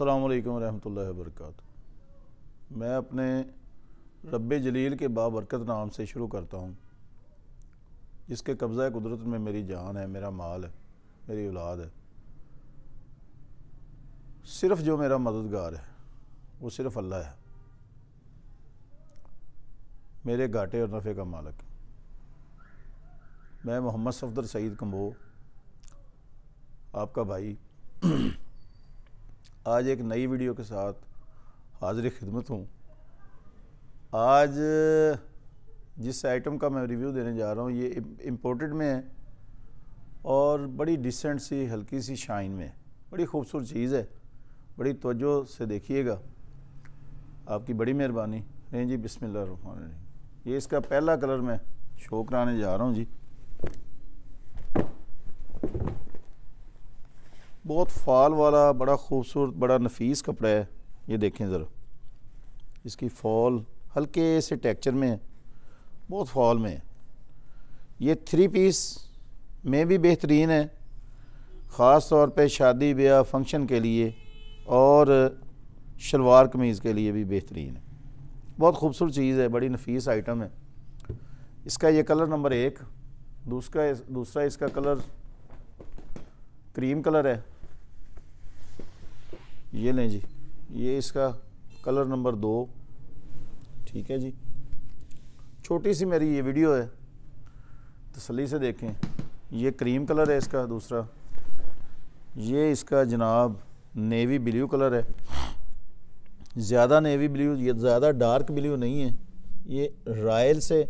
अल्लाम वरहमल वर्क मैं अपने रब जलील के बाबरकत नाम से शुरू करता हूँ जिसके कब्ज़ा कुदरत में मेरी जान है मेरा माल है मेरी औलाद है सिर्फ़ जो मेरा मददगार है वो सिर्फ़ अल्लाह है मेरे घाटे और नफ़े का मालक मैं मोहम्मद सफदर सईद कम्बो आपका भाई आज एक नई वीडियो के साथ हाजिर खिदमत हूँ आज जिस आइटम का मैं रिव्यू देने जा रहा हूँ ये इम्पोर्टेड में है और बड़ी डिसेंट सी हल्की सी शाइन में है बड़ी खूबसूरत चीज़ है बड़ी तोज्जो से देखिएगा आपकी बड़ी मेहरबानी नहीं जी बिसमिल्ल ये इसका पहला कलर मैं शो कराने जा रहा हूँ जी बहुत फाल वाला बड़ा खूबसूरत बड़ा नफीस कपड़ा है ये देखें ज़रा इसकी फॉल हल्के से टेक्चर में है बहुत फॉल में है ये थ्री पीस में भी बेहतरीन है ख़ास तौर पे शादी ब्याह फंक्शन के लिए और शलवार कमीज़ के लिए भी बेहतरीन है बहुत खूबसूरत चीज़ है बड़ी नफीस आइटम है इसका ये कलर नंबर एक दूसरा दूसरा इसका कलर क्रीम कलर है ये लें जी ये इसका कलर नंबर दो ठीक है जी छोटी सी मेरी ये वीडियो है तसली से देखें ये क्रीम कलर है इसका दूसरा ये इसका जनाब नेवी ब्लू कलर है ज़्यादा नेवी ब्लू ये ज़्यादा डार्क ब्लू नहीं है ये रायल से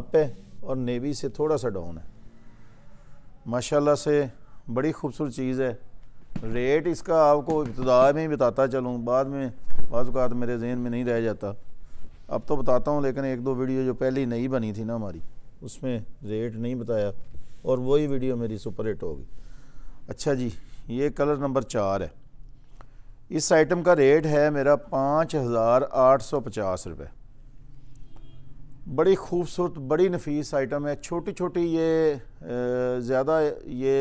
अप है और नेवी से थोड़ा सा डाउन है माशाल्लाह से बड़ी खूबसूरत चीज़ है रेट इसका आपको इब्तदा में ही बताता चलूँ बाद में बाज़ात मेरे जहन में नहीं रह जाता अब तो बताता हूँ लेकिन एक दो वीडियो जो पहली नहीं बनी थी ना हमारी उसमें रेट नहीं बताया और वही वीडियो मेरी सुपर हिट होगी अच्छा जी ये कलर नंबर चार है इस आइटम का रेट है मेरा पाँच हज़ार आठ सौ पचास रुपये बड़ी खूबसूरत बड़ी नफीस आइटम है छोटी छोटी ये ज़्यादा ये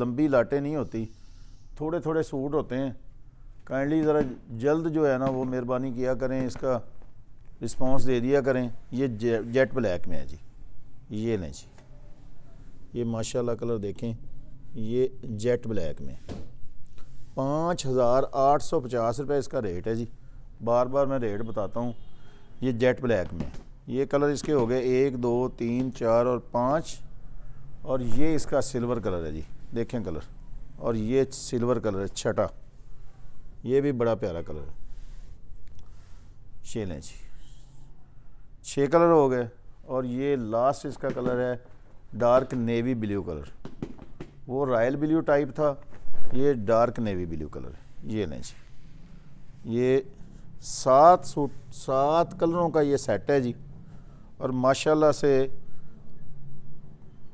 लंबी लाटें नहीं होती थोड़े थोड़े सूट होते हैं काइंडली ज़रा जल्द जो है ना वो मेहरबानी किया करें इसका रिस्पांस दे दिया करें ये जे, जेट ब्लैक में है जी ये लें जी ये माशाल्लाह कलर देखें ये जेट ब्लैक में पाँच हज़ार आठ सौ पचास रुपये इसका रेट है जी बार बार मैं रेट बताता हूँ ये जेट ब्लैक में ये कलर इसके हो गए एक दो तीन चार और पाँच और ये इसका सिल्वर कलर है जी देखें कलर और ये सिल्वर कलर है छठा ये भी बड़ा प्यारा कलर है लें जी छः कलर हो गए और ये लास्ट इसका कलर है डार्क नेवी ब्लू कलर वो रॉयल ब्लू टाइप था ये डार्क नेवी ब्लू कलर ये लें जी ये सात सूट सात कलरों का ये सेट है जी और माशाल्लाह से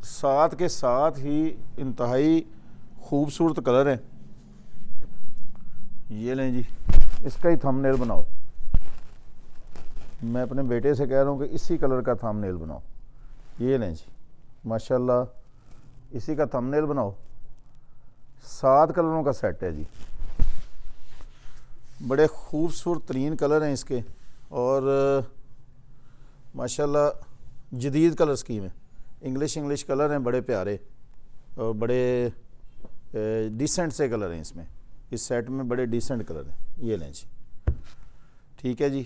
साथ के साथ ही इंतहाई खूबसूरत कलर हैं ये लें जी इसका ही थंबनेल बनाओ मैं अपने बेटे से कह रहा हूँ कि इसी कलर का थंबनेल बनाओ ये लें जी माशाल्लाह इसी का थंबनेल बनाओ सात कलरों का सेट है जी बड़े खूबसूरत तरीन कलर हैं इसके और माशाल्लाह जदीद कलर स्कीम है इंग्लिश इंग्लिश कलर हैं बड़े प्यारे और बड़े डिसेंट से कलर हैं इसमें इस सेट में बड़े डिसेंट कलर हैं ये लें जी ठीक है जी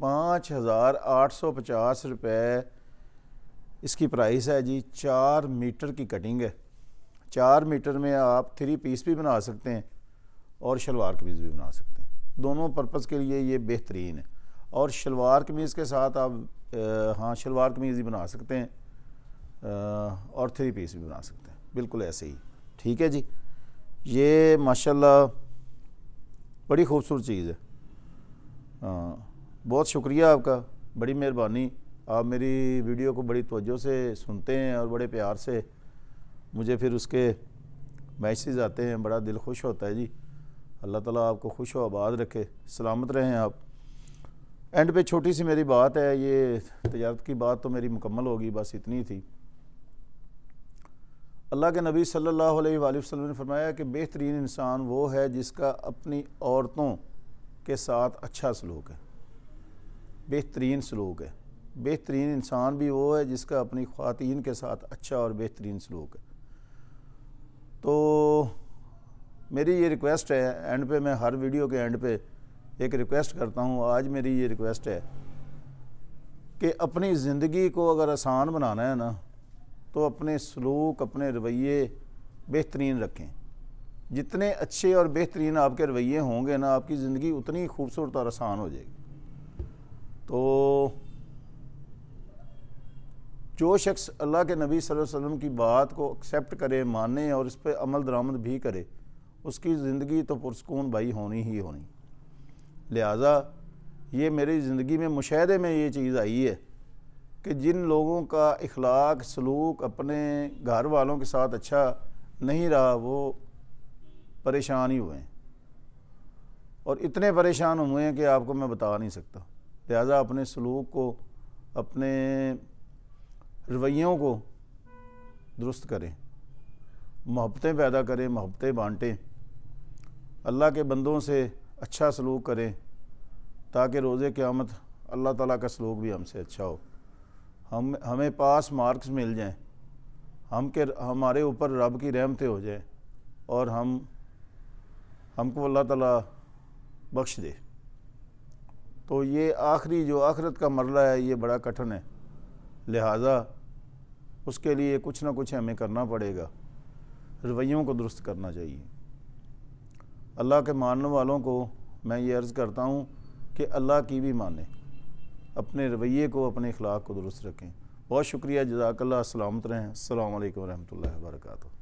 पाँच हज़ार आठ सौ पचास रुपये इसकी प्राइस है जी चार मीटर की कटिंग है चार मीटर में आप थ्री पीस भी बना सकते हैं और शलवार कमीज़ भी बना सकते हैं दोनों पर्पज़ के लिए ये बेहतरीन है और शलवार कमीज़ के साथ आप हाँ शलवार कमीज़ भी बना सकते हैं आ, और थ्री पीस भी बना सकते हैं बिल्कुल ऐसे ही ठीक है जी ये माशाल्लाह बड़ी खूबसूरत चीज़ है आ, बहुत शुक्रिया आपका बड़ी मेहरबानी आप मेरी वीडियो को बड़ी तवज्जो से सुनते हैं और बड़े प्यार से मुझे फिर उसके मैसेज आते हैं बड़ा दिल खुश होता है जी अल्लाह ताला आपको खुश व आबाद रखे सलामत रहें आप एंड पे छोटी सी मेरी बात है ये तजारत की बात तो मेरी मुकम्मल होगी बस इतनी थी अल्लाह के नबी सल्लल्लाहु अलैहि वसल्लम ने फरमाया कि बेहतरीन इंसान वो है जिसका अपनी औरतों के साथ अच्छा सलूक है बेहतरीन सलूक है बेहतरीन इंसान भी वो है जिसका अपनी ख़वातीन के साथ अच्छा और बेहतरीन सलूक है तो मेरी ये रिक्वेस्ट है एंड पे मैं हर वीडियो के एंड पे एक रिक्वेस्ट करता हूँ आज मेरी ये रिक्वेस्ट है कि अपनी ज़िंदगी को अगर आसान बनाना है ना तो अपने सलूक अपने रवैये बेहतरीन रखें जितने अच्छे और बेहतरीन आपके रवैये होंगे ना आपकी ज़िंदगी उतनी खूबसूरत और आसान हो जाएगी तो जो शख्स अल्लाह के नबी सल्लल्लाहु अलैहि वसल्लम की बात को एक्सेप्ट करे माने और इस पर अमल दरामद भी करे उसकी ज़िंदगी तो पुरस्कून भाई होनी ही होनी लिहाजा ये मेरी ज़िंदगी में मुशाहे में ये चीज़ आई है कि जिन लोगों का अखलाक सलूक अपने घर वालों के साथ अच्छा नहीं रहा वो परेशान ही हुए हैं और इतने परेशान हुए हैं कि आपको मैं बता नहीं सकता लिहाजा अपने सलूक को अपने रवैयों को दुरुस्त करें मोहब्बतें पैदा करें मोहब्बतें बांटें अल्लाह के बंदों से अच्छा सलूक करें ताकि रोज़ क़्यामत अल्लाह ताला का सलूक भी हमसे अच्छा हो हम हमें पास मार्क्स मिल जाएं हम के हमारे ऊपर रब की रहमतें हो जाएं और हम हमको अल्लाह ताला बख्श दे तो ये आखिरी जो आखरत का मरला है ये बड़ा कठिन है लिहाजा उसके लिए कुछ ना कुछ हमें करना पड़ेगा रवैयों को दुरुस्त करना चाहिए अल्लाह के मानने वालों को मैं ये अर्ज़ करता हूँ कि अल्लाह की भी माने अपने रवैये को अपने अखलाक को दुरुस्त रखें बहुत शुक्रिया जजाकल्ला सलामत रहें अल्लाम वरहमल वर्का